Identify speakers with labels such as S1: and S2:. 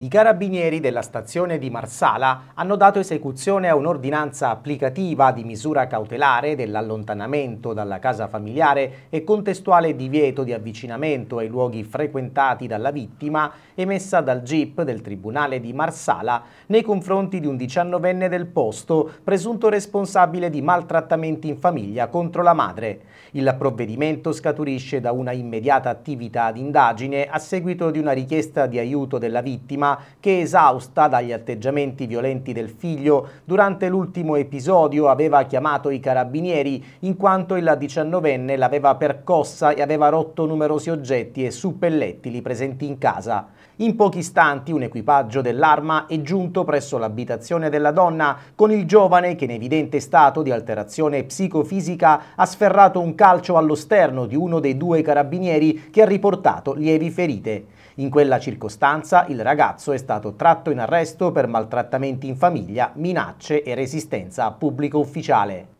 S1: I carabinieri della stazione di Marsala hanno dato esecuzione a un'ordinanza applicativa di misura cautelare dell'allontanamento dalla casa familiare e contestuale divieto di avvicinamento ai luoghi frequentati dalla vittima emessa dal GIP del Tribunale di Marsala nei confronti di un diciannovenne del posto presunto responsabile di maltrattamenti in famiglia contro la madre. Il provvedimento scaturisce da una immediata attività d'indagine a seguito di una richiesta di aiuto della vittima mamma che esausta dagli atteggiamenti violenti del figlio durante l'ultimo episodio aveva chiamato i carabinieri in quanto il 19enne l'aveva percossa e aveva rotto numerosi oggetti e suppellettili presenti in casa. In pochi istanti un equipaggio dell'arma è giunto presso l'abitazione della donna con il giovane che in evidente stato di alterazione psicofisica ha sferrato un calcio allo sterno di uno dei due carabinieri che ha riportato lievi ferite. In quella circostanza il ragazzo ragazzo è stato tratto in arresto per maltrattamenti in famiglia, minacce e resistenza a pubblico ufficiale.